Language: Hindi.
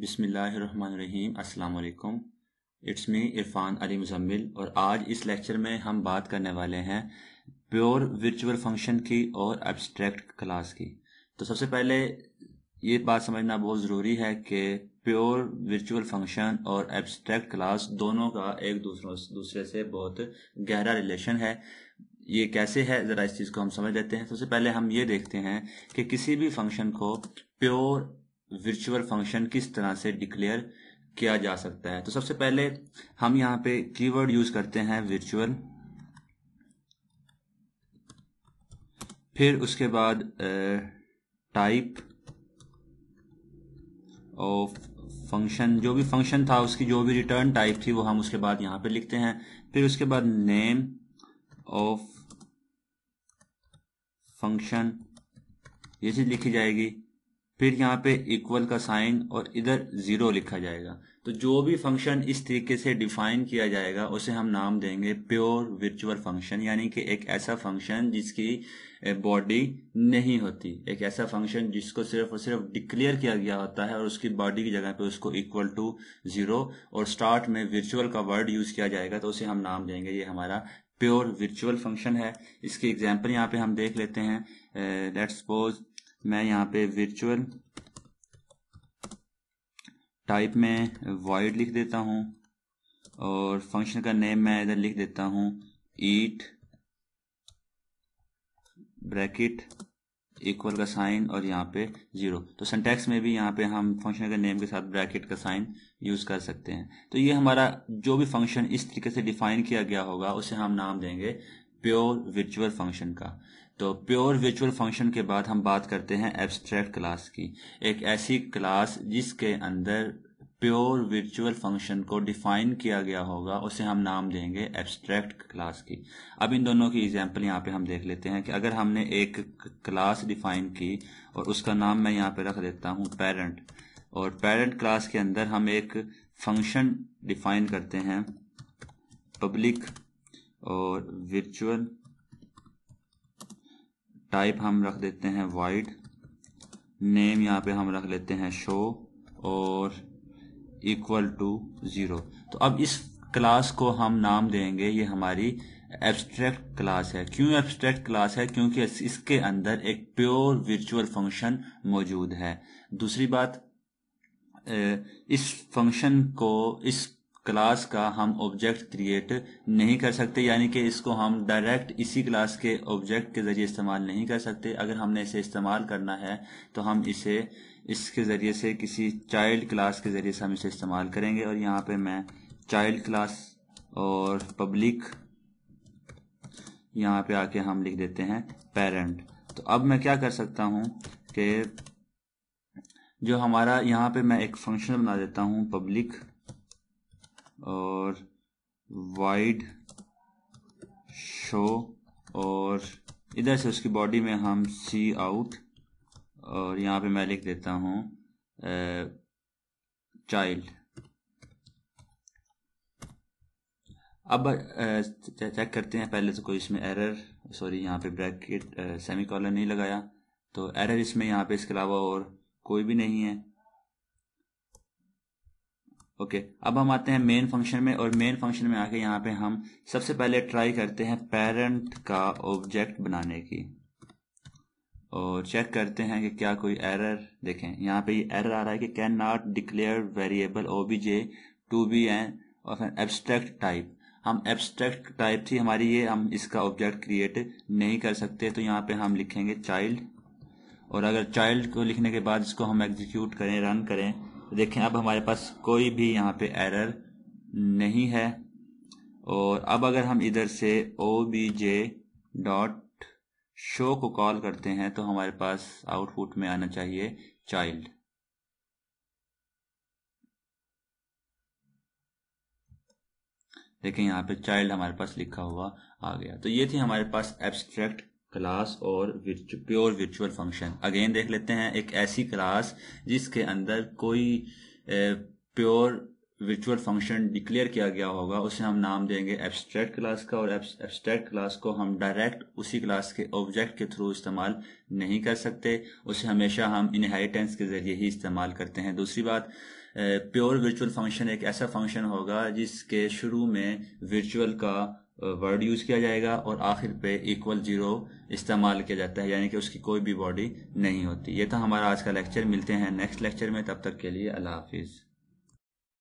बिसमीम् अल्लाम इट्स मी इरफान अली मुजम्मिल और आज इस लेक्चर में हम बात करने वाले हैं प्योर वर्चुअल फंक्शन की और एब्स्ट्रैक्ट क्लास की तो सबसे पहले ये बात समझना बहुत ज़रूरी है कि प्योर वर्चुअल फंक्शन और एब्स्ट्रैक्ट क्लास दोनों का एक दूसरों दूसरे से बहुत गहरा रिलेशन है ये कैसे है ज़रा इस चीज़ को हम समझ लेते हैं सबसे पहले हम ये देखते हैं कि किसी भी फंक्शन को प्योर वर्चुअल फंक्शन किस तरह से डिक्लेयर किया जा सकता है तो सबसे पहले हम यहां पे कीवर्ड यूज करते हैं वर्चुअल फिर उसके बाद टाइप ऑफ फंक्शन जो भी फंक्शन था उसकी जो भी रिटर्न टाइप थी वो हम उसके बाद यहां पे लिखते हैं फिर उसके बाद नेम ऑफ फंक्शन ये चीज लिखी जाएगी फिर यहाँ पे इक्वल का साइन और इधर जीरो लिखा जाएगा तो जो भी फंक्शन इस तरीके से डिफाइन किया जाएगा उसे हम नाम देंगे प्योर वर्चुअल फंक्शन यानी कि एक ऐसा फंक्शन जिसकी बॉडी नहीं होती एक ऐसा फंक्शन जिसको सिर्फ और सिर्फ डिक्लेयर किया गया होता है और उसकी बॉडी की जगह पे उसको इक्वल टू जीरो और स्टार्ट में वर्चुअल का वर्ड यूज किया जाएगा तो उसे हम नाम देंगे ये हमारा प्योर वर्चुअल फंक्शन है इसकी एग्जाम्पल यहाँ पे हम देख लेते हैं लेट्स सपोज मैं यहाँ पे वर्चुअल टाइप में void लिख देता हूँ और फंक्शन का नेम मैं इधर लिख देता हूँ ईट ब्रैकेट इक्वल का साइन और यहाँ पे जीरो तो सेंटेक्स में भी यहाँ पे हम फंक्शन के नेम के साथ ब्रैकेट का साइन यूज कर सकते हैं तो ये हमारा जो भी फंक्शन इस तरीके से डिफाइन किया गया होगा उसे हम नाम देंगे प्योर विचुअल फंक्शन का तो प्योर वर्चुअल फंक्शन के बाद हम बात करते हैं एब्स्ट्रैक्ट क्लास की एक ऐसी क्लास जिसके अंदर प्योर वर्चुअल फंक्शन को डिफाइन किया गया होगा उसे हम नाम देंगे एब्स्ट्रैक्ट क्लास की अब इन दोनों की एग्जांपल यहाँ पे हम देख लेते हैं कि अगर हमने एक क्लास डिफाइन की और उसका नाम मैं यहाँ पे रख देता हूँ पेरेंट और पेरेंट क्लास के अंदर हम एक फंक्शन डिफाइन करते हैं पब्लिक और वर्चुअल टाइप हम रख देते हैं वाइड नेम यहाँ पे हम रख लेते हैं शो और इक्वल टू ज़ीरो तो अब इस क्लास को हम नाम देंगे ये हमारी एब्स्ट्रैक्ट क्लास है क्यों एब्स्ट्रैक्ट क्लास है क्योंकि इसके अंदर एक प्योर वर्चुअल फंक्शन मौजूद है दूसरी बात इस फंक्शन को इस क्लास का हम ऑब्जेक्ट क्रिएट नहीं कर सकते यानी कि इसको हम डायरेक्ट इसी क्लास के ऑब्जेक्ट के ज़रिए इस्तेमाल नहीं कर सकते अगर हमने इसे इस्तेमाल करना है तो हम इसे इसके ज़रिए से किसी चाइल्ड क्लास के ज़रिए से हम इसे इस्तेमाल करेंगे और यहाँ पे मैं चाइल्ड क्लास और पब्लिक यहाँ पे आके हम लिख देते हैं पेरेंट तो अब मैं क्या कर सकता हूँ कि जो हमारा यहाँ पे मैं एक फंक्शन बना देता हूँ पब्लिक और वाइड शो और इधर से उसकी बॉडी में हम सी आउट और यहाँ पे मैं लिख देता हूँ चाइल्ड अब चेक करते हैं पहले तो कोई इसमें एरर सॉरी यहाँ पे ब्रैकेट सेमी कॉलर नहीं लगाया तो एरर इसमें यहाँ पे इसके अलावा और कोई भी नहीं है ओके okay, अब हम आते हैं मेन फंक्शन में और मेन फंक्शन में आके यहाँ पे हम सबसे पहले ट्राई करते हैं पेरेंट का ऑब्जेक्ट बनाने की और चेक करते हैं कि क्या कोई एरर देखें यहाँ पे ये एरर आ रहा है कि can not declare variable O B J to be an of an abstract type हम एब्स्ट्रैक्ट टाइप थी हमारी ये हम इसका ऑब्जेक्ट क्रिएट नहीं कर सकते तो यहाँ पे हम लिखेंगे चाइल्ड और अगर चाइल्ड को लिखने के बाद इसको हम एग्जीक्यूट करें रन करें देखें अब हमारे पास कोई भी यहाँ पे एरर नहीं है और अब अगर हम इधर से O B J dot show को कॉल करते हैं तो हमारे पास आउटपुट में आना चाहिए चाइल्ड देखें यहाँ पे चाइल्ड हमारे पास लिखा हुआ आ गया तो ये थी हमारे पास एब्स्ट्रैक्ट क्लास और प्योर वर्चुअल फंक्शन अगेन देख लेते हैं एक ऐसी क्लास जिसके अंदर कोई प्योर वर्चुअल फंक्शन डिक्लेयर किया गया होगा उसे हम नाम देंगे एब्स्ट्रैक्ट क्लास का और एब्स्ट्रैक्ट क्लास को हम डायरेक्ट उसी क्लास के ऑब्जेक्ट के थ्रू इस्तेमाल नहीं कर सकते उसे हमेशा हम इनहेरिटेंस के जरिए ही इस्तेमाल करते हैं दूसरी बात प्योर वर्चुअल फंक्शन एक ऐसा फंक्शन होगा जिसके शुरू में वर्चुअल का वर्ड यूज़ किया जाएगा और आखिर पे इक्वल जीरो इस्तेमाल किया जाता है यानी कि उसकी कोई भी बॉडी नहीं होती ये था हमारा आज का लेक्चर मिलते हैं नेक्स्ट लेक्चर में तब तक के लिए अल्लाह हाफिज़